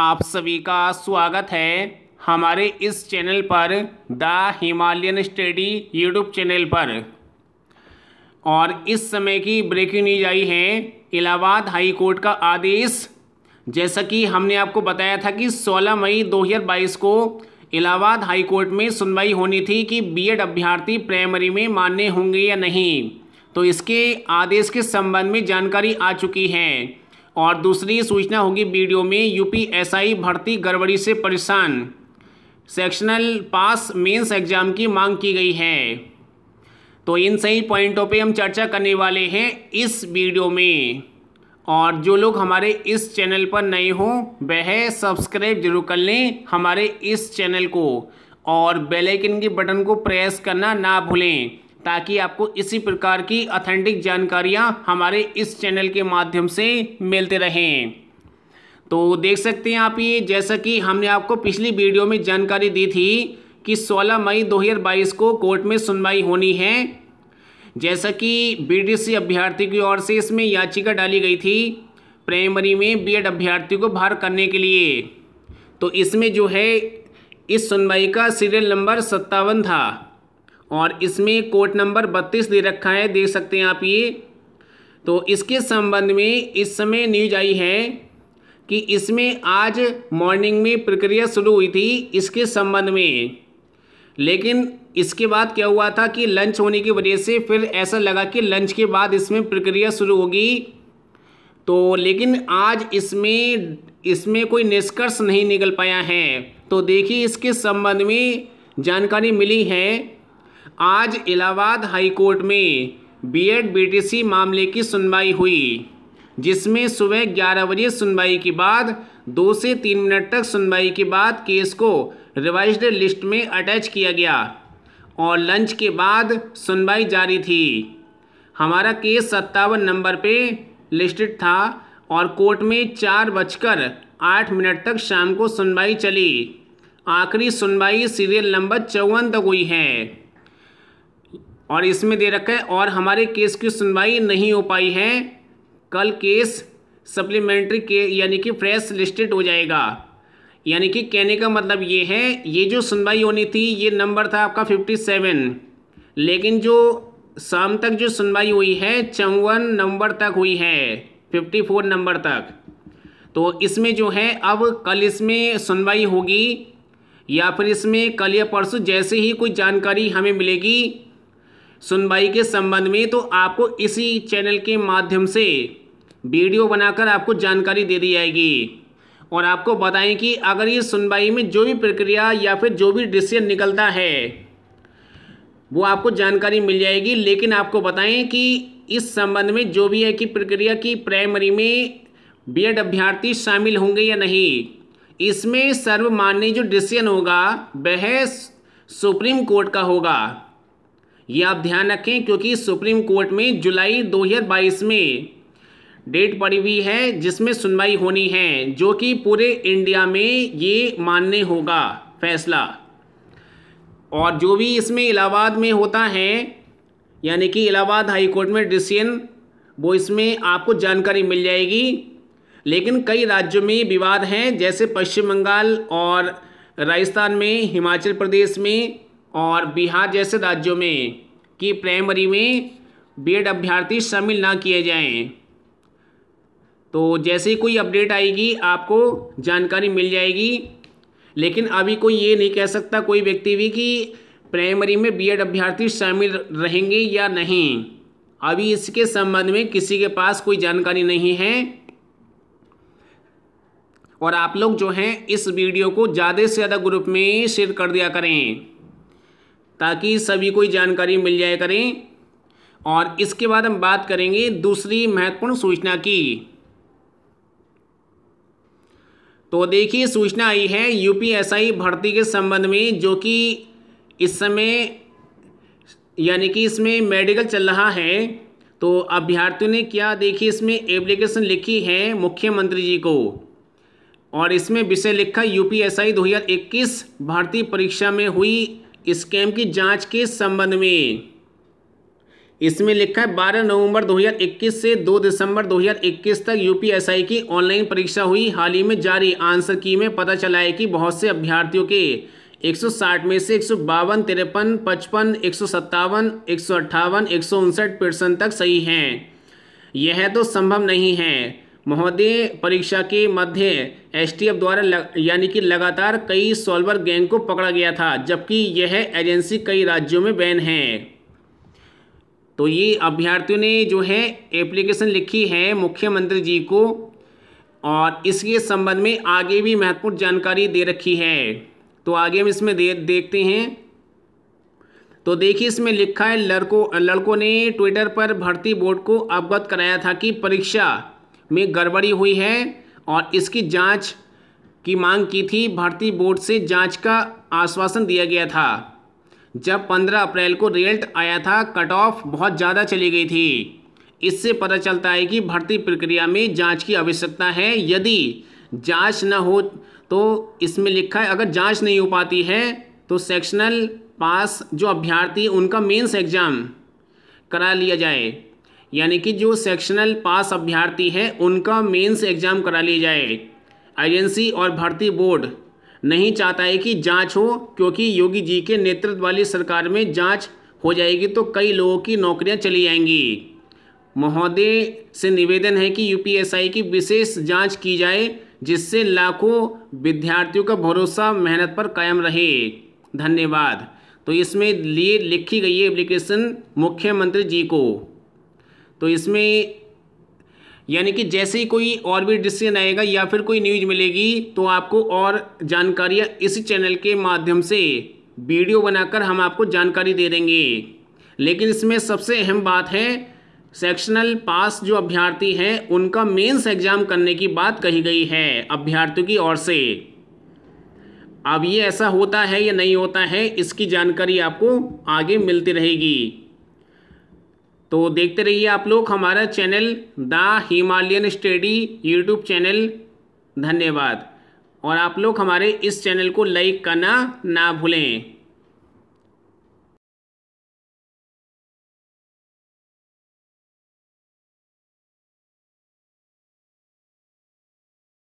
आप सभी का स्वागत है हमारे इस चैनल पर the Himalayan study YouTube channel पर और इस समय की ब्रेकिंग न्यूज आई है इलाहाबाद हाई कोर्ट का आदेश जैसा कि हमने आपको बताया था कि 16 मई 2022 को इलाहाबाद हाई कोर्ट में सुनवाई होनी थी कि बीएड अभ्यर्थी प्राइमरी में मान्य होंगे या नहीं तो इसके आदेश के संबंध में जानकारी आ चुकी है और दूसरी सूचना होगी वीडियो में यूपीएसआई भर्ती गड़बड़ी से परेशान सेक्शनल पास मेंस एग्जाम की मांग की गई है तो इन सही पॉइंटों पे हम चर्चा करने वाले हैं इस वीडियो में और जो लोग हमारे इस चैनल पर नए हों वह सब्सक्राइब जरूर कर लें हमारे इस चैनल को और बेल आइकन के बटन को प्रेस करना ना भूलें ताकि आपको इसी प्रकार की अथेंटिक जानकारियाँ हमारे इस चैनल के माध्यम से मिलते रहें तो देख सकते हैं आप ये जैसा कि हमने आपको पिछली वीडियो में जानकारी दी थी कि 16 मई 2022 को कोर्ट में सुनवाई होनी है जैसा कि बीडीसी अभ्यर्थी की ओर से इसमें याचिका डाली गई थी प्राइमरी में बीएड अभ्यर्थी को बाहर करने के लिए तो इसमें जो है इस सुनवाई का सीरियल नंबर सत्तावन था और इसमें कोट नंबर बत्तीस दे रखा है देख सकते हैं आप ये तो इसके संबंध में इस समय न्यूज आई है कि इसमें आज मॉर्निंग में प्रक्रिया शुरू हुई थी इसके संबंध में लेकिन इसके बाद क्या हुआ था कि लंच होने की वजह से फिर ऐसा लगा कि लंच के बाद इसमें प्रक्रिया शुरू होगी तो लेकिन आज इसमें इसमें कोई निष्कर्ष नहीं निकल पाया है तो देखिए इसके संबंध में जानकारी मिली है आज इलाहाबाद हाईकोर्ट में बीएड बीटीसी मामले की सुनवाई हुई जिसमें सुबह ग्यारह बजे सुनवाई के बाद दो से तीन मिनट तक सुनवाई के बाद केस को रिवाइज्ड लिस्ट में अटैच किया गया और लंच के बाद सुनवाई जारी थी हमारा केस सत्तावन नंबर पे लिस्टेड था और कोर्ट में चार बजकर आठ मिनट तक शाम को सुनवाई चली आखिरी सुनवाई सीरियल नंबर चौवन तक हुई है और इसमें दे रखा है और हमारे केस की सुनवाई नहीं हो पाई है कल केस सप्लीमेंट्री के यानी कि फ्रेश लिस्टेड हो जाएगा यानी कि कहने का मतलब ये है ये जो सुनवाई होनी थी ये नंबर था आपका फिफ्टी सेवन लेकिन जो शाम तक जो सुनवाई हुई है चौवन नंबर तक हुई है फिफ्टी फोर नंबर तक तो इसमें जो है अब कल इसमें सुनवाई होगी या फिर इसमें कल या परसों जैसे ही कोई जानकारी हमें मिलेगी सुनवाई के संबंध में तो आपको इसी चैनल के माध्यम से वीडियो बनाकर आपको जानकारी दे दी जाएगी और आपको बताएं कि अगर ये सुनवाई में जो भी प्रक्रिया या फिर जो भी डिसीजन निकलता है वो आपको जानकारी मिल जाएगी लेकिन आपको बताएं कि इस संबंध में जो भी है कि प्रक्रिया की प्राइमरी में बी अभ्यर्थी शामिल होंगे या नहीं इसमें सर्वमान्य जो डिसीजन होगा वह सुप्रीम कोर्ट का होगा ये आप ध्यान रखें क्योंकि सुप्रीम कोर्ट में जुलाई 2022 में डेट पड़ी हुई है जिसमें सुनवाई होनी है जो कि पूरे इंडिया में ये मानने होगा फैसला और जो भी इसमें इलाहाबाद में होता है यानी कि इलाहाबाद हाई कोर्ट में डिसीजन वो इसमें आपको जानकारी मिल जाएगी लेकिन कई राज्यों में विवाद हैं जैसे पश्चिम बंगाल और राजस्थान में हिमाचल प्रदेश में और बिहार जैसे राज्यों में कि प्राइमरी में बीएड अभ्यर्थी शामिल ना किए जाएं तो जैसे ही कोई अपडेट आएगी आपको जानकारी मिल जाएगी लेकिन अभी कोई ये नहीं कह सकता कोई व्यक्ति भी कि प्राइमरी में बीएड अभ्यर्थी शामिल रहेंगे या नहीं अभी इसके संबंध में किसी के पास कोई जानकारी नहीं है और आप लोग जो हैं इस वीडियो को ज़्यादा से ज़्यादा ग्रुप में शेयर कर दिया करें ताकि सभी को जानकारी मिल जाए करें और इसके बाद हम बात करेंगे दूसरी महत्वपूर्ण सूचना की तो देखिए सूचना आई है यूपीएसआई भर्ती के संबंध में जो कि इस समय यानी कि इसमें मेडिकल चल रहा है तो अभ्यर्थियों ने क्या देखिए इसमें एप्लीकेशन लिखी है मुख्यमंत्री जी को और इसमें विषय लिखा यूपीएसआई 2021 भर्ती परीक्षा में हुई स्कैम की जांच के संबंध में इसमें लिखा है 12 नवंबर 2021 से 2 दिसंबर 2021 तक यूपीएसआई की ऑनलाइन परीक्षा हुई हाल ही में जारी आंसर की में पता चला है कि बहुत से अभ्यर्थियों के 160 में से एक सौ बावन तिरपन पचपन एक सौ सत्तावन एक सौ अट्ठावन एक सौ उनसठ परसेंट तक सही हैं यह तो संभव नहीं है महोदय परीक्षा के मध्य एसटीएफ द्वारा लग, यानी कि लगातार कई सॉल्वर गैंग को पकड़ा गया था जबकि यह एजेंसी कई राज्यों में बैन है तो ये अभ्यर्थियों ने जो है एप्लीकेशन लिखी है मुख्यमंत्री जी को और इसके संबंध में आगे भी महत्वपूर्ण जानकारी दे रखी है तो आगे हम इसमें दे देखते हैं तो देखिए इसमें लिखा है लड़कों लड़कों ने ट्विटर पर भर्ती बोर्ड को अवगत कराया था कि परीक्षा में गड़बड़ी हुई है और इसकी जांच की मांग की थी भर्ती बोर्ड से जांच का आश्वासन दिया गया था जब 15 अप्रैल को रिजल्ट आया था कट ऑफ बहुत ज़्यादा चली गई थी इससे पता चलता है कि भर्ती प्रक्रिया में जांच की आवश्यकता है यदि जांच न हो तो इसमें लिखा है अगर जांच नहीं हो पाती है तो सेक्शनल पास जो अभ्यर्थी उनका मेंस एग्ज़ाम करा लिया जाए यानी कि जो सेक्शनल पास अभ्यर्थी है उनका मेंस एग्ज़ाम करा लिया जाए एजेंसी और भर्ती बोर्ड नहीं चाहता है कि जांच हो क्योंकि योगी जी के नेतृत्व वाली सरकार में जांच हो जाएगी तो कई लोगों की नौकरियां चली जाएंगी महोदय से निवेदन है कि यूपीएसआई की विशेष जांच की जाए जिससे लाखों विद्यार्थियों का भरोसा मेहनत पर कायम रहे धन्यवाद तो इसमें लिए लिखी गई है एप्लीकेशन मुख्यमंत्री जी को तो इसमें यानी कि जैसे ही कोई और भी डिसीजन आएगा या फिर कोई न्यूज मिलेगी तो आपको और जानकारियाँ इस चैनल के माध्यम से वीडियो बनाकर हम आपको जानकारी दे देंगे लेकिन इसमें सबसे अहम बात है सेक्शनल पास जो अभ्यर्थी हैं उनका मेंस एग्जाम करने की बात कही गई है अभ्यर्थियों की ओर से अब ये ऐसा होता है या नहीं होता है इसकी जानकारी आपको आगे मिलती रहेगी तो देखते रहिए आप लोग हमारा channel the Himalayan study YouTube channel धन्यवाद और आप लोग हमारे इस चैनल को लाइक करना ना भूलें